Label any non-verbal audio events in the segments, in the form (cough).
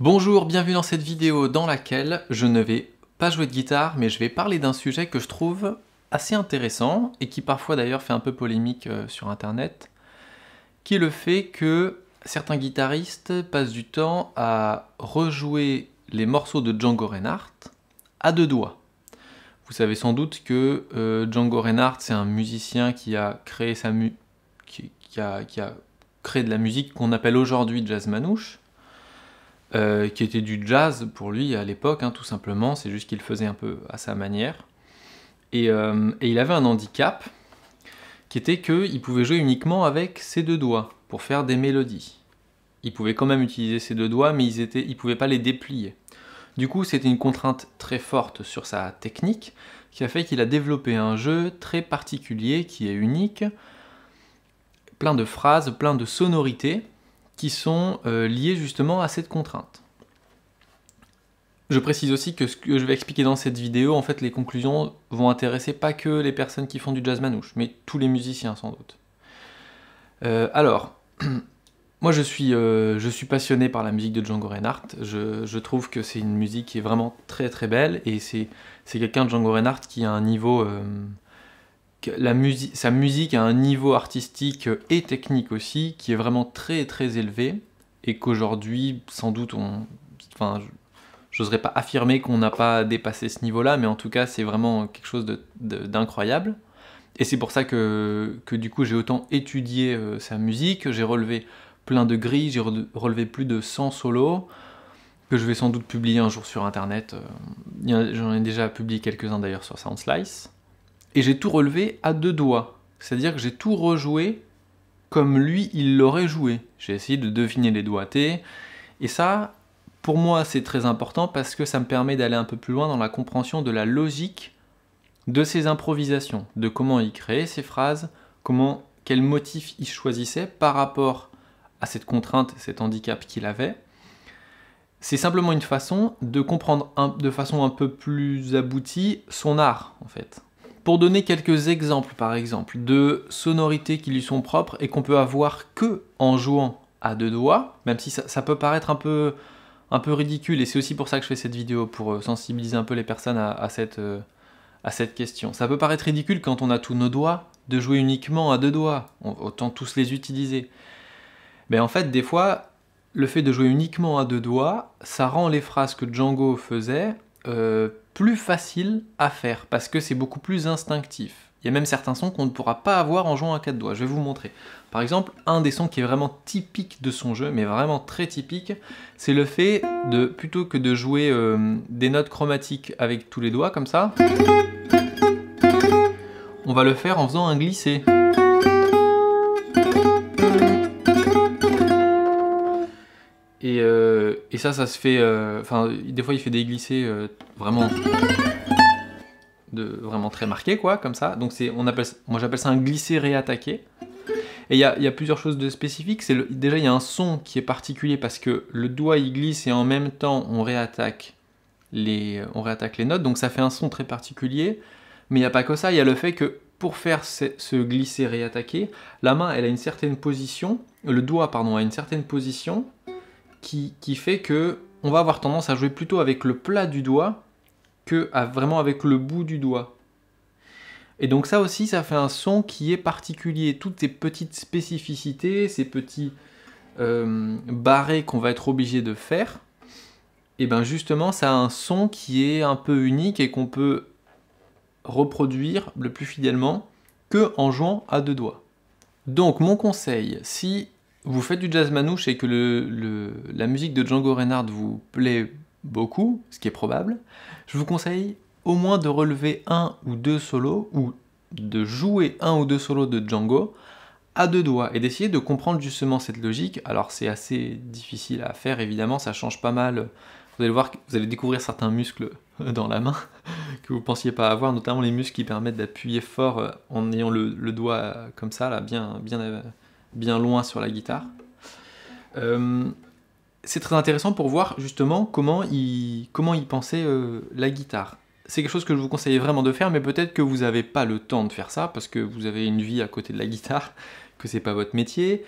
Bonjour, bienvenue dans cette vidéo dans laquelle je ne vais pas jouer de guitare, mais je vais parler d'un sujet que je trouve assez intéressant et qui parfois d'ailleurs fait un peu polémique euh, sur internet, qui est le fait que certains guitaristes passent du temps à rejouer les morceaux de Django Reinhardt à deux doigts. Vous savez sans doute que euh, Django Reinhardt, c'est un musicien qui a créé qui a créé de la musique qu'on appelle aujourd'hui jazz manouche euh, qui était du jazz pour lui à l'époque, hein, tout simplement, c'est juste qu'il faisait un peu à sa manière. Et, euh, il avait un handicap qui était qu'il pouvait jouer uniquement avec ses deux doigts pour faire des mélodies. Il pouvait quand même utiliser ses deux doigts, mais il ne pouvait pas les déplier. Du coup, c'était une contrainte très forte sur sa technique, qui a fait qu'il a développé un jeu très particulier, qui est unique, plein de phrases, plein de sonorités, qui sont liés euh, liées justement à cette contrainte. Je précise aussi que ce que je vais expliquer dans cette vidéo, en fait, les conclusions vont intéresser pas que les personnes qui font du jazz manouche, mais tous les musiciens sans doute. Euh, alors, (clears throat) moi je suis, euh, je suis passionné par la musique de Django Reinhardt. Je, trouve que c'est une musique qui est vraiment très très belle et c'est quelqu'un de Django Reinhardt qui a un niveau la musique, sa musique a un niveau artistique euh, et technique aussi qui est vraiment très très élevé et qu'aujourd'hui, sans doute, on, enfin, j'oserais pas affirmer qu'on n'a pas dépassé ce niveau-là, mais en tout cas, c'est vraiment quelque chose d'incroyable. et c'est pour ça que, du coup, j'ai autant étudié euh, sa musique, j'ai relevé plein de grilles, j'ai relevé plus de 100 solos que je vais sans doute publier un jour sur internet. Euh, j'en ai déjà publié quelques-uns d'ailleurs sur SoundSlice et j'ai tout relevé à deux doigts. C'est-à-dire que j'ai tout rejoué comme lui, il l'aurait joué. J'ai essayé de deviner les doigtés. Et ça, pour moi, c'est très important parce que ça me permet d'aller un peu plus loin dans la compréhension de la logique de ses improvisations, de comment il créait ses phrases, comment, quel motif il choisissait par rapport à cette contrainte, cet handicap qu'il avait. C'est simplement une façon de comprendre de façon un peu plus aboutie son art, en fait. Pour donner quelques exemples, par exemple, de sonorités qui lui sont propres et qu'on peut avoir que en jouant à deux doigts, même si ça, peut paraître un peu, un peu ridicule, et c'est aussi pour ça que je fais cette vidéo, pour euh, sensibiliser un peu les personnes à, à cette, euh, à cette question. Ça peut paraître ridicule quand on a tous nos doigts, de jouer uniquement à deux doigts, autant tous les utiliser. Mais en fait, des fois, le fait de jouer uniquement à deux doigts, ça rend les phrases que Django faisait euh, plus facile à faire parce que c'est beaucoup plus instinctif. Il y a même certains sons qu'on ne pourra pas avoir en jouant à quatre doigts. Je vais vous montrer. Par exemple, un des sons qui est vraiment typique de son jeu, mais vraiment très typique, c'est le fait de, plutôt que de jouer euh, des notes chromatiques avec tous les doigts comme ça, on va le faire en faisant un glissé. Euh, et, ça, ça se fait. Euh, enfin, des fois, il fait des glissés euh, vraiment, de, vraiment très marqués, quoi, comme ça. Donc, c'est, on appelle, moi, j'appelle ça un glissé réattaqué. Et il y a, plusieurs choses de spécifiques. C'est déjà, il y a un son qui est particulier parce que le doigt il glisse et en même temps, on réattaque les, on réattaque les notes. Donc, ça fait un son très particulier. Mais il n'y a pas que ça. Il y a le fait que pour faire ce, glisser réattaqué, la main, elle a une certaine position, le doigt, pardon, a une certaine position qui, fait que on va avoir tendance à jouer plutôt avec le plat du doigt que à vraiment avec le bout du doigt. Et donc ça aussi, ça fait un son qui est particulier. Toutes ces petites spécificités, ces petits euh, barrés qu'on va être obligé de faire, et eh bien justement, ça a un son qui est un peu unique et qu'on peut reproduire le plus fidèlement que en jouant à deux doigts. Donc mon conseil, si vous faites du jazz manouche et que le, la musique de Django Reinhardt vous plaît beaucoup, ce qui est probable, je vous conseille au moins de relever un ou deux solos ou de jouer un ou deux solos de Django à deux doigts et d'essayer de comprendre justement cette logique. Alors c'est assez difficile à faire évidemment, ça change pas mal. Vous allez voir, vous allez découvrir certains muscles (laughs) dans la main (laughs) que vous pensiez pas avoir, notamment les muscles qui permettent d'appuyer fort euh, en ayant le, le doigt comme ça, là, bien, bien, euh, bien loin sur la guitare. Euh, c'est très intéressant pour voir justement comment il, comment il pensait euh, la guitare. C'est quelque chose que je vous conseille vraiment de faire, mais peut-être que vous n'avez pas le temps de faire ça parce que vous avez une vie à côté de la guitare, (laughs) que c'est pas votre métier,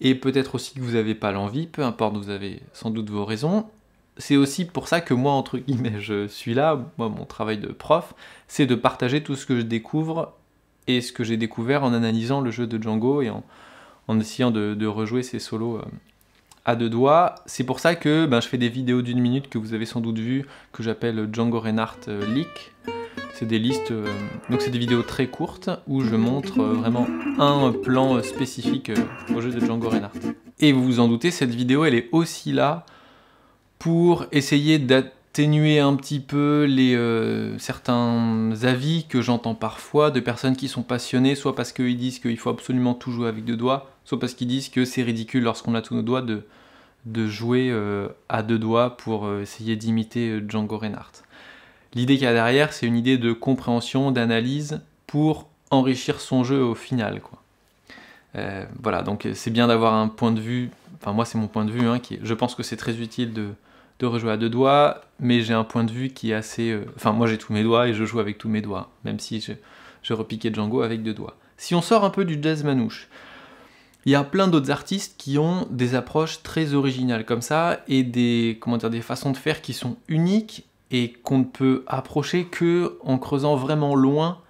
et peut-être aussi que vous n'avez pas l'envie, peu importe, vous avez sans doute vos raisons. C'est aussi pour ça que moi, entre guillemets, je suis là, moi, mon travail de prof, c'est de partager tout ce que je découvre et ce que j'ai découvert en analysant le jeu de Django et en, en essayant de, rejouer ces solos euh, à deux doigts. C'est pour ça que ben, je fais des vidéos d'une minute que vous avez sans doute vues, que j'appelle Django Reinhardt euh, Leak. C'est des listes, euh, donc c'est des vidéos très courtes où je montre vraiment un plan spécifique au jeu de Django Reinhardt. Et vous vous en doutez, cette vidéo elle est aussi là pour essayer Sénuer un petit peu les, euh, certains avis que j'entends parfois de personnes qui sont passionnées, soit parce qu'ils disent qu'il faut absolument tout jouer avec deux doigts, soit parce qu'ils disent que c'est ridicule lorsqu'on a tous nos doigts de, de jouer euh, à deux doigts pour euh, essayer d'imiter Django Reinhardt. L'idée qu'il y a derrière, c'est une idée de compréhension, d'analyse pour enrichir son jeu au final. Quoi. voilà, donc c'est bien d'avoir un point de vue, enfin moi c'est mon point de vue, hein, je pense que c'est très utile de, de rejouer à deux doigts, mais j'ai un point de vue qui est assez... Euh, enfin, moi j'ai tous mes doigts et je joue avec tous mes doigts, même si je, je repiquais Django avec deux doigts. Si on sort un peu du jazz manouche, il y a plein d'autres artistes qui ont des approches très originales comme ça et des, comment des façons de faire qui sont uniques et qu'on ne peut approcher que en creusant vraiment loin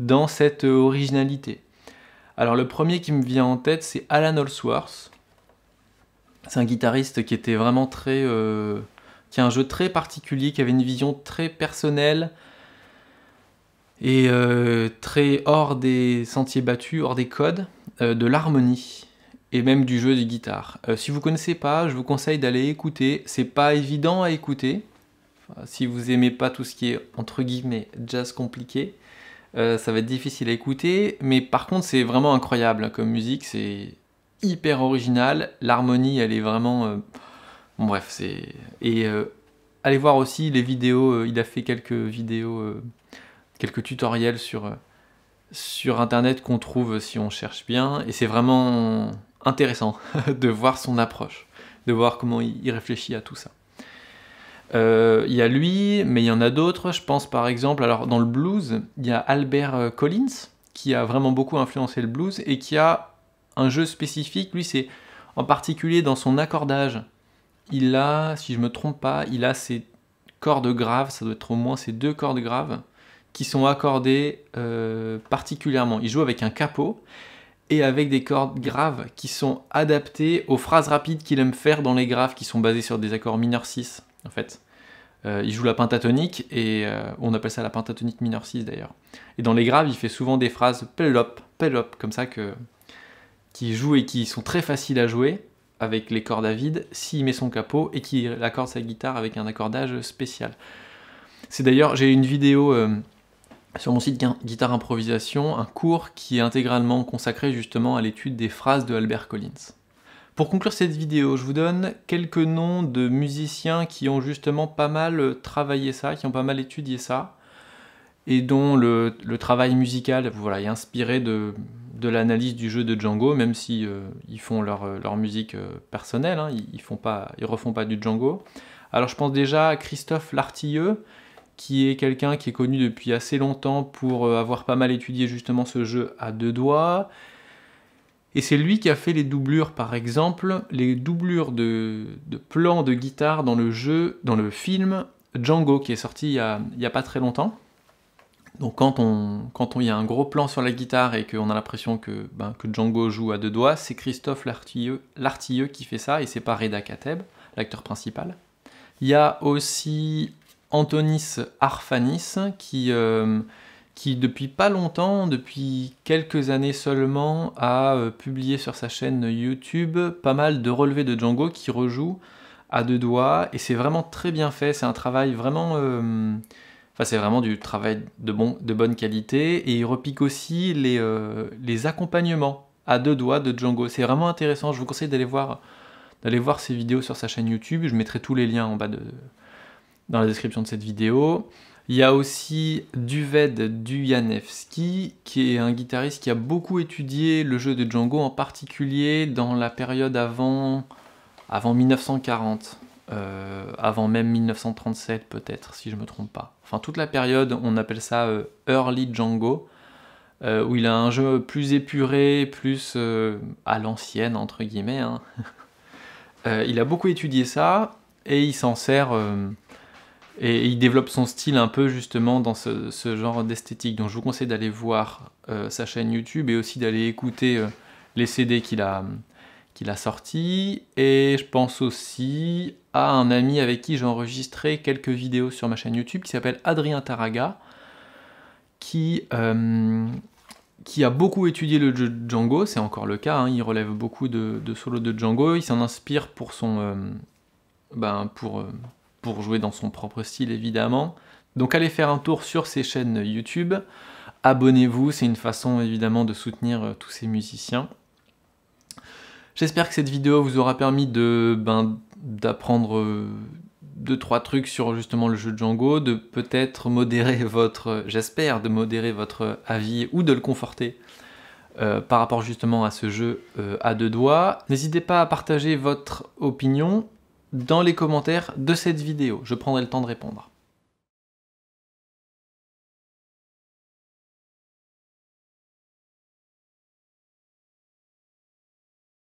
dans cette euh, originalité. Alors le premier qui me vient en tête, c'est Alan Allsworth, c'est un guitariste qui était vraiment très. Euh, qui a un jeu très particulier, qui avait une vision très personnelle et euh, très hors des sentiers battus, hors des codes, euh, de l'harmonie et même du jeu de guitare. si vous connaissez pas, je vous conseille d'aller écouter. C'est pas évident à écouter. si vous aimez pas tout ce qui est entre guillemets jazz compliqué, ça va être difficile à écouter. Mais par contre, c'est vraiment incroyable comme musique. C'est hyper original. L'harmonie, elle est vraiment. Euh, bref, c'est. Et euh, allez voir aussi les vidéos. Euh, il a fait quelques vidéos, quelques tutoriels sur, sur internet qu'on trouve si on cherche bien. Et c'est vraiment intéressant (laughs) de voir son approche, de voir comment il réfléchit à tout ça. Il y a lui, mais il y en a d'autres. Je pense par exemple, alors dans le blues, il y a Albert Collins qui a vraiment beaucoup influencé le blues et qui a un jeu spécifique. Lui, c'est en particulier dans son accordage. Il a, si je me trompe pas, il a ses cordes graves, ça doit être au moins ces deux cordes graves, qui sont accordées euh, particulièrement. Il joue avec un capot et avec des cordes graves qui sont adaptées aux phrases rapides qu'il aime faire dans les graves qui sont basées sur des accords mineur 6 en fait. Euh, il joue la pentatonique et euh, on appelle ça la pentatonique mineur 6 d'ailleurs. Et dans les graves, il fait souvent des phrases pelop, pelop, comme ça que qui jouent et qui sont très faciles à jouer avec les cordes à vide s'il met son capot et qui accorde sa guitare avec un accordage spécial. C'est d'ailleurs, j'ai une vidéo euh, sur mon site Guitare Improvisation, un cours qui est intégralement consacré justement à l'étude des phrases de Albert Collins. Pour conclure cette vidéo, je vous donne quelques noms de musiciens qui ont justement pas mal euh, travaillé ça, qui ont pas mal étudié ça, et dont le, travail musical voilà, est inspiré de de l'analyse du jeu de Django, même si euh, ils font leur, euh, musique euh, personnelle, hein, ils, font pas, ils refont pas du Django. Alors je pense déjà à Christophe Lartilleux, qui est quelqu'un qui est connu depuis assez longtemps pour avoir pas mal étudié justement ce jeu à deux doigts. Et c'est lui qui a fait les doublures, par exemple, les doublures de, plans de guitare dans le jeu, dans le film Django, qui est sorti il n'y il y a pas très longtemps. Donc quand on quand on y a un gros plan sur la guitare et qu'on a l'impression que, ben, Django joue à deux doigts, c'est Christophe l'artilleux, qui fait ça et c'est pas Reda Kateb, l'acteur principal. Il y a aussi Antonis Arfanis qui euh, qui depuis pas longtemps, depuis quelques années seulement, a euh, publié sur sa chaîne YouTube pas mal de relevés de Django qui rejoue à deux doigts et c'est vraiment très bien fait, c'est un travail vraiment euh, c'est vraiment du travail de, bonne qualité. Et il repique aussi euh, les, accompagnements à deux doigts de Django. C'est vraiment intéressant. Je vous conseille d'aller voir ses vidéos sur sa chaîne YouTube. Je mettrai tous les liens en bas de dans la description de cette vidéo. Il y a aussi Duved Dujanevski, qui est un guitariste qui a beaucoup étudié le jeu de Django, en particulier dans la période avant 1940. Euh, avant même 1937 peut-être, si je me trompe pas. Enfin toute la période, on appelle ça euh, Early Django, euh, où il a un jeu plus épuré, plus à l'ancienne entre guillemets. Hein. (laughs) il a beaucoup étudié ça et il s'en sert et, il développe son style un peu justement dans ce genre d'esthétique. Donc je vous conseille d'aller voir sa chaîne YouTube et aussi d'aller écouter les CD qu'il a il a sorti. Et je pense aussi à un ami avec qui j'ai enregistré quelques vidéos sur ma chaîne YouTube qui s'appelle Adrien Taraga, qui, euh, qui a beaucoup étudié le jeu Django, c'est encore le cas, hein. il relève beaucoup de, solo solos de Django, il s'en inspire pour son. Euh, ben, pour, euh, pour jouer dans son propre style évidemment. Donc allez faire un tour sur ses chaînes YouTube, abonnez-vous, c'est une façon évidemment de soutenir tous ces musiciens. J'espère que cette vidéo vous aura permis de ben, d'apprendre euh, deux trois trucs sur justement le jeu de Django, de peut-être modérer (laughs) votre, j'espère, de modérer votre avis ou de le conforter euh, par rapport justement à ce jeu euh, à deux doigts. N'hésitez pas à partager votre opinion dans les commentaires de cette vidéo. Je prendrai le temps de répondre.